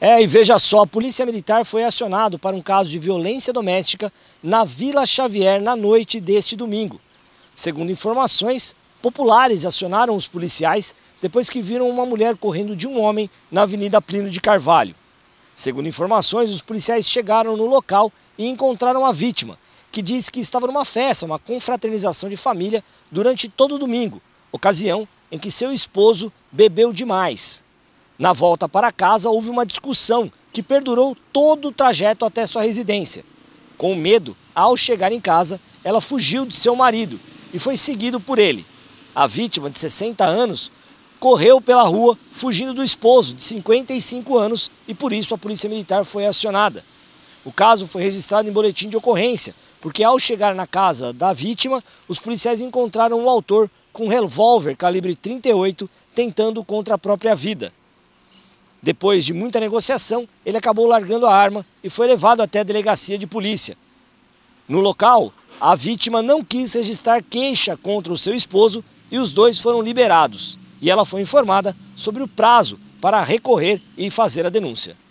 É, e veja só, a Polícia Militar foi acionado para um caso de violência doméstica na Vila Xavier na noite deste domingo. Segundo informações, populares acionaram os policiais depois que viram uma mulher correndo de um homem na Avenida Plínio de Carvalho. Segundo informações, os policiais chegaram no local e encontraram a vítima, que disse que estava numa festa, uma confraternização de família, durante todo o domingo, ocasião em que seu esposo bebeu demais. Na volta para casa, houve uma discussão que perdurou todo o trajeto até sua residência. Com medo, ao chegar em casa, ela fugiu de seu marido e foi seguido por ele. A vítima, de 60 anos, correu pela rua fugindo do esposo, de 55 anos, e por isso a Polícia Militar foi acionada. O caso foi registrado em boletim de ocorrência, porque ao chegar na casa da vítima, os policiais encontraram o um autor com um revólver calibre 38 tentando contra a própria vida. Depois de muita negociação, ele acabou largando a arma e foi levado até a delegacia de polícia. No local, a vítima não quis registrar queixa contra o seu esposo e os dois foram liberados. E ela foi informada sobre o prazo para recorrer e fazer a denúncia.